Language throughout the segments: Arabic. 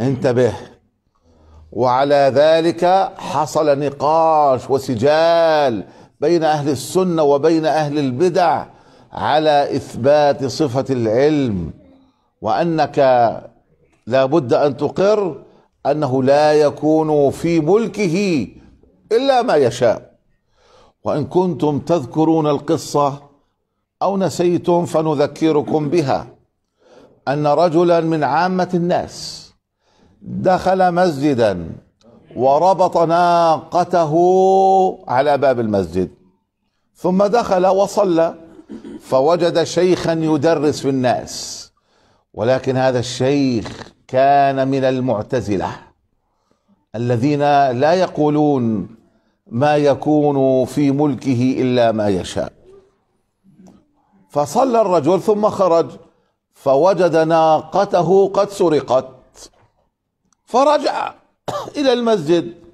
انتبه وعلى ذلك حصل نقاش وسجال بين اهل السنه وبين اهل البدع على اثبات صفه العلم وانك لا بد ان تقر انه لا يكون في ملكه الا ما يشاء وان كنتم تذكرون القصه او نسيتم فنذكركم بها ان رجلا من عامه الناس دخل مسجدا وربط ناقته على باب المسجد ثم دخل وصلى فوجد شيخا يدرس في الناس ولكن هذا الشيخ كان من المعتزله الذين لا يقولون ما يكون في ملكه الا ما يشاء فصلى الرجل ثم خرج فوجد ناقته قد سرقت فرجع إلى المسجد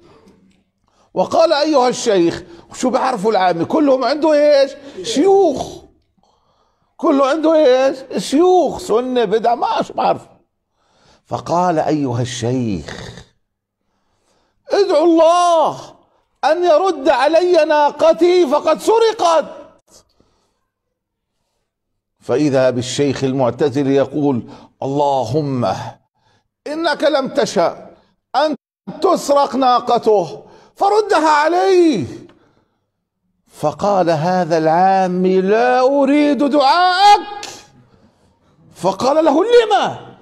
وقال أيها الشيخ شو بعرفوا العامي كلهم عنده إيش شيوخ كله عنده إيش شيوخ سنة بدع ما شو بعرف فقال أيها الشيخ ادعو الله أن يرد علي ناقتي فقد سرقت فإذا بالشيخ المعتزل يقول اللهم إنك لم تشأ أن تسرق ناقته فردها عليه فقال هذا العامي لا أريد دعاءك فقال له لما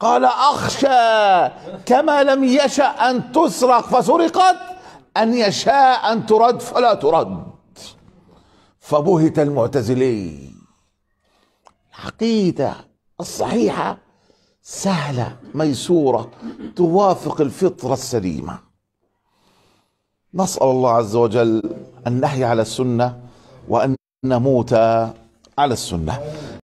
قال أخشى كما لم يشأ أن تسرق فسرقت أن يشاء أن ترد فلا ترد فبهت المعتزلي العقيدة الصحيحة سهلة ميسورة توافق الفطرة السليمة نسأل الله عز وجل أن نحيا على السنة وأن نموت على السنة